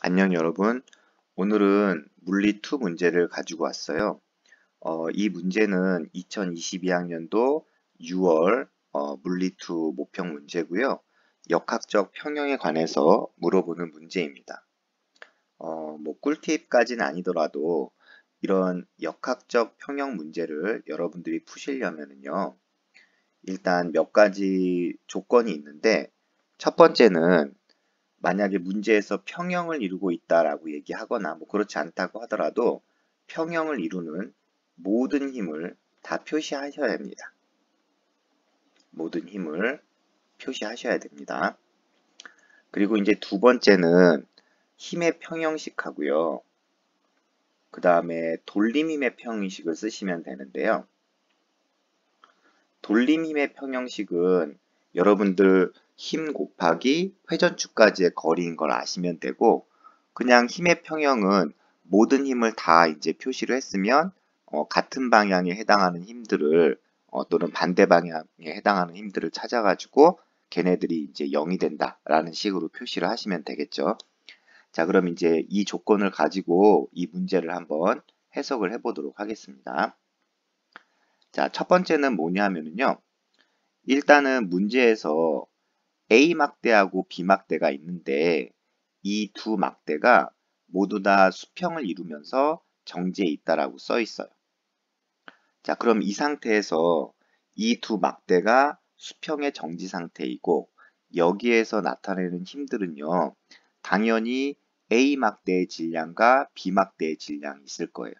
안녕 여러분 오늘은 물리2 문제를 가지고 왔어요 어, 이 문제는 2022학년도 6월 어, 물리2 모평 문제고요 역학적 평형에 관해서 물어보는 문제입니다 어, 뭐 꿀팁까지는 아니더라도 이런 역학적 평형 문제를 여러분들이 푸시려면요 일단 몇 가지 조건이 있는데 첫 번째는 만약에 문제에서 평형을 이루고 있다라고 얘기하거나 뭐 그렇지 않다고 하더라도 평형을 이루는 모든 힘을 다 표시하셔야 합니다. 모든 힘을 표시하셔야 됩니다. 그리고 이제 두 번째는 힘의 평형식 하고요. 그 다음에 돌림 힘의 평형식을 쓰시면 되는데요. 돌림 힘의 평형식은 여러분들 힘 곱하기 회전축까지의 거리인 걸 아시면 되고 그냥 힘의 평형은 모든 힘을 다 이제 표시를 했으면 어, 같은 방향에 해당하는 힘들을 어, 또는 반대 방향에 해당하는 힘들을 찾아가지고 걔네들이 이제 0이 된다라는 식으로 표시를 하시면 되겠죠. 자 그럼 이제 이 조건을 가지고 이 문제를 한번 해석을 해보도록 하겠습니다. 자 첫 번째는 뭐냐 하면요. 일단은 문제에서 A 막대하고 B 막대가 있는데 이 두 막대가 모두 다 수평을 이루면서 정지에 있다라고 써 있어요. 자, 그럼 이 상태에서 이 두 막대가 수평의 정지 상태이고 여기에서 나타내는 힘들은요. 당연히 A 막대의 질량과 B 막대의 질량이 있을 거예요.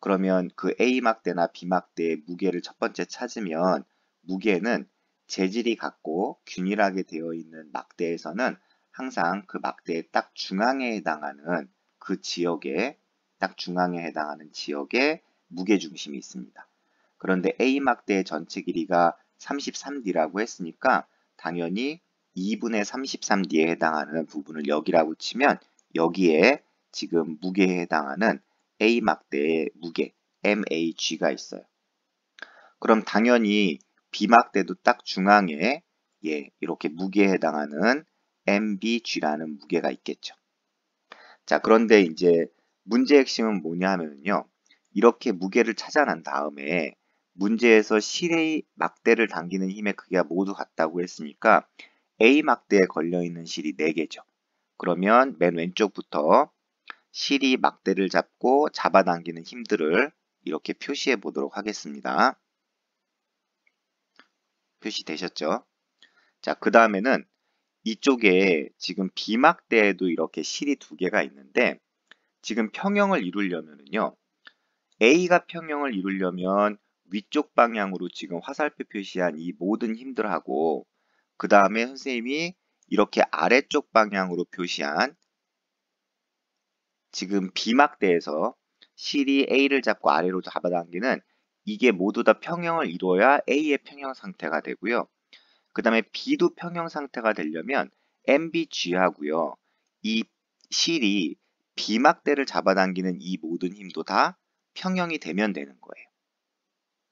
그러면 그 A 막대나 B 막대의 무게를 첫 번째 찾으면 무게는 재질이 같고 균일하게 되어 있는 막대에서는 항상 그 막대의 딱 중앙에 해당하는 그 지역에 딱 중앙에 해당하는 지역에 무게중심이 있습니다. 그런데 A 막대의 전체 길이가 33D라고 했으니까 당연히 2분의 33D에 해당하는 부분을 여기라고 치면 여기에 지금 무게에 해당하는 A 막대의 무게 MAG가 있어요. 그럼 당연히 비막대도 딱 중앙에 예, 이렇게 무게에 해당하는 MBG라는 무게가 있겠죠. 자, 그런데 이제 문제 핵심은 뭐냐 하면요. 이렇게 무게를 찾아낸 다음에 문제에서 실의 막대를 당기는 힘의 크기가 모두 같다고 했으니까 A 막대에 걸려있는 실이 4개죠. 그러면 맨 왼쪽부터 실이 막대를 잡고 잡아당기는 힘들을 이렇게 표시해 보도록 하겠습니다. 표시되셨죠? 그 자, 그 다음에는 이쪽에 지금 비막대에도 이렇게 실이 두 개가 있는데 지금 평형을 이루려면요. A가 평형을 이루려면 위쪽 방향으로 지금 화살표 표시한 이 모든 힘들하고 그 다음에 선생님이 이렇게 아래쪽 방향으로 표시한 지금 비막대에서 실이 A를 잡고 아래로 잡아당기는 이게 모두 다 평형을 이루어야 A의 평형 상태가 되고요. 그 다음에 B도 평형 상태가 되려면 MBG하고요. 이 실이 b 막대를 잡아당기는 이 모든 힘도 다 평형이 되면 되는 거예요.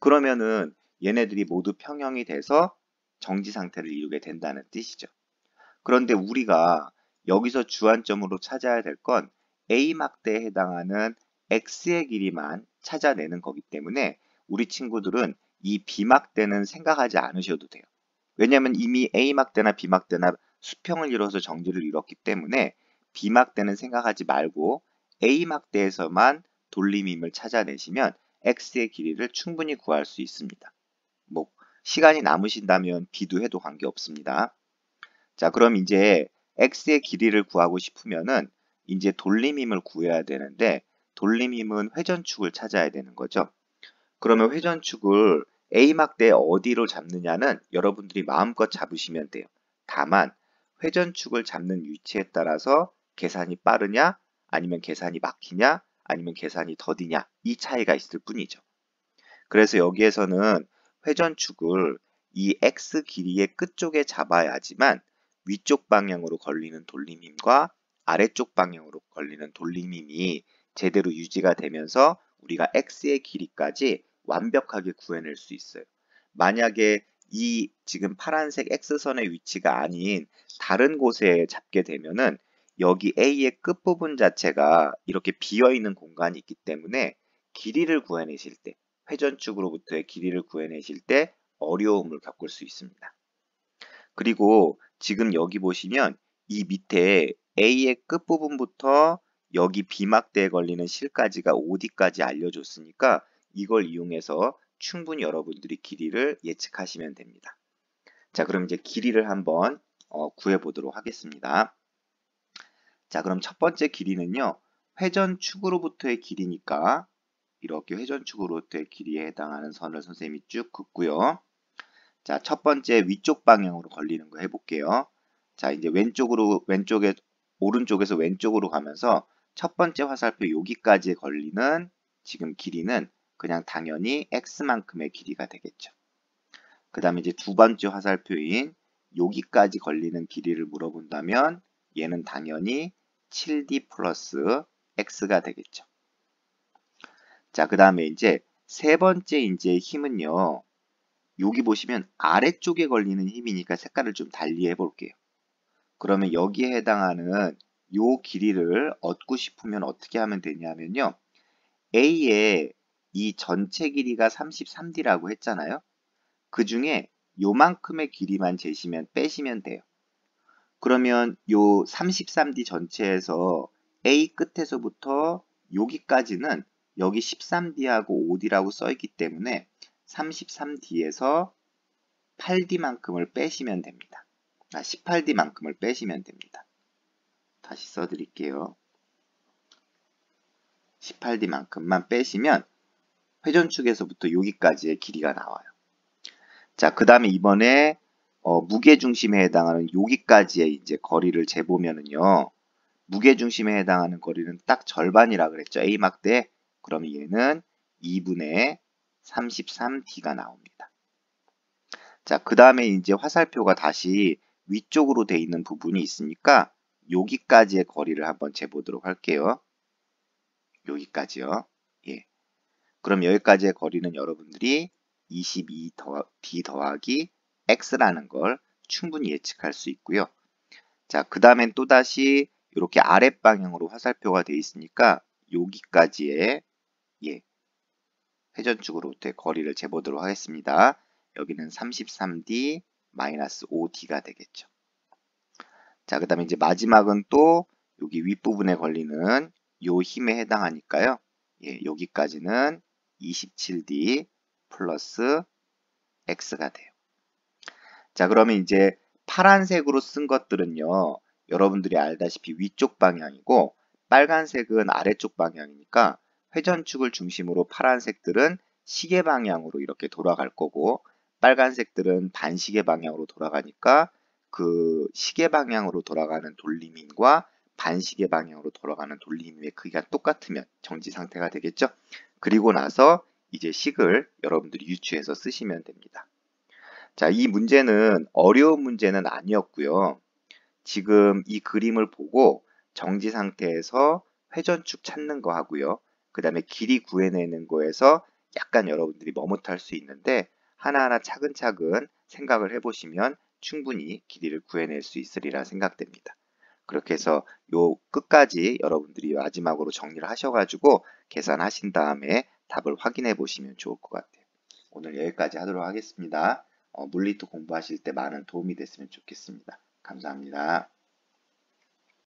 그러면은 얘네들이 모두 평형이 돼서 정지 상태를 이루게 된다는 뜻이죠. 그런데 우리가 여기서 주안점으로 찾아야 될 건 A막대에 해당하는 X의 길이만 찾아내는 거기 때문에 우리 친구들은 이비막대는 생각하지 않으셔도 돼요. 왜냐하면 이미 A막대나 B막대나 수평을 이뤄서 정지를 이뤘기 때문에 B막대는 생각하지 말고 A막대에서만 돌림임을 찾아내시면 X의 길이를 충분히 구할 수 있습니다. 뭐 시간이 남으신다면 B도 해도 관계없습니다. 자 그럼 이제 X의 길이를 구하고 싶으면은 이제 돌림임을 구해야 되는데 돌림임은 회전축을 찾아야 되는 거죠. 그러면 회전축을 A막대 어디로 잡느냐는 여러분들이 마음껏 잡으시면 돼요. 다만 회전축을 잡는 위치에 따라서 계산이 빠르냐 아니면 계산이 막히냐 아니면 계산이 더디냐 이 차이가 있을 뿐이죠. 그래서 여기에서는 회전축을 이 X 길이의 끝쪽에 잡아야지만 위쪽 방향으로 걸리는 돌림임과 아래쪽 방향으로 걸리는 돌림임이 제대로 유지가 되면서 우리가 X의 길이까지 완벽하게 구해낼 수 있어요. 만약에 이 지금 파란색 X선의 위치가 아닌 다른 곳에 잡게 되면은 여기 A의 끝부분 자체가 이렇게 비어있는 공간이 있기 때문에 길이를 구해내실 때, 회전축으로부터의 길이를 구해내실 때 어려움을 겪을 수 있습니다. 그리고 지금 여기 보시면 이 밑에 A의 끝부분부터 여기 비막대에 걸리는 실까지가 5D까지 알려줬으니까 이걸 이용해서 충분히 여러분들이 길이를 예측하시면 됩니다. 자 그럼 이제 길이를 한번 어, 구해보도록 하겠습니다. 자 그럼 첫 번째 길이는요. 회전축으로부터의 길이니까 이렇게 회전축으로부터의 길이에 해당하는 선을 선생님이 쭉 긋고요. 자, 첫 번째 위쪽 방향으로 걸리는 거 해볼게요. 자, 이제 왼쪽으로, 왼쪽에, 오른쪽에서 왼쪽으로 가면서 첫 번째 화살표 여기까지 걸리는 지금 길이는 그냥 당연히 x만큼의 길이가 되겠죠. 그 다음에 이제 두 번째 화살표인 여기까지 걸리는 길이를 물어본다면 얘는 당연히 7d 플러스 x가 되겠죠. 자, 그 다음에 이제 세 번째 인제의 힘은요. 여기 보시면 아래쪽에 걸리는 힘이니까 색깔을 좀 달리 해볼게요. 그러면 여기에 해당하는 요 길이를 얻고 싶으면 어떻게 하면 되냐면요. a 에이 전체 길이가 33D라고 했잖아요. 그 중에 요만큼의 길이만 재시면 빼시면 돼요. 그러면 요 33D 전체에서 A 끝에서부터 여기까지는 여기 13D하고 5D라고 써있기 때문에 33D에서 8D만큼을 빼시면 됩니다. 아, 18D만큼을 빼시면 됩니다. 다시 써드릴게요. 18D만큼만 빼시면 회전축에서부터 여기까지의 길이가 나와요. 자, 그 다음에 이번에 어, 무게중심에 해당하는 여기까지의 이제 거리를 재보면은요. 무게중심에 해당하는 거리는 딱 절반이라 그랬죠. A막대. 그럼 얘는 2분의 33D가 나옵니다. 자, 그 다음에 이제 화살표가 다시 위쪽으로 돼 있는 부분이 있으니까 여기까지의 거리를 한번 재보도록 할게요. 여기까지요. 예. 그럼 여기까지의 거리는 여러분들이 22더 d 더하기 x라는 걸 충분히 예측할 수 있고요. 자, 그 다음엔 또다시 이렇게 아랫방향으로 화살표가 되어 있으니까 여기까지의 예, 회전축으로부터의 거리를 재보도록 하겠습니다. 여기는 33d 마이너스 5d가 되겠죠. 자, 그 다음에 이제 마지막은 또 여기 윗부분에 걸리는 요 힘에 해당하니까요. 예, 여기까지는 27d 플러스 x가 돼요. 자 그러면 이제 파란색으로 쓴 것들은요. 여러분들이 알다시피 위쪽 방향이고 빨간색은 아래쪽 방향이니까 회전축을 중심으로 파란색들은 시계 방향으로 이렇게 돌아갈 거고 빨간색들은 반시계 방향으로 돌아가니까 그 시계 방향으로 돌아가는 돌림인과 반시계 방향으로 돌아가는 돌림의 크기가 똑같으면 정지 상태가 되겠죠. 그리고 나서 이제 식을 여러분들이 유추해서 쓰시면 됩니다. 자, 이 문제는 어려운 문제는 아니었고요. 지금 이 그림을 보고 정지 상태에서 회전축 찾는 거 하고요. 그 다음에 길이 구해내는 거에서 약간 여러분들이 머뭇할 수 있는데 하나하나 차근차근 생각을 해보시면 충분히 길이를 구해낼 수 있으리라 생각됩니다. 그렇게 해서 요 끝까지 여러분들이 마지막으로 정리를 하셔가지고 계산하신 다음에 답을 확인해 보시면 좋을 것 같아요. 오늘 여기까지 하도록 하겠습니다. 어, 물리토 공부하실 때 많은 도움이 됐으면 좋겠습니다. 감사합니다.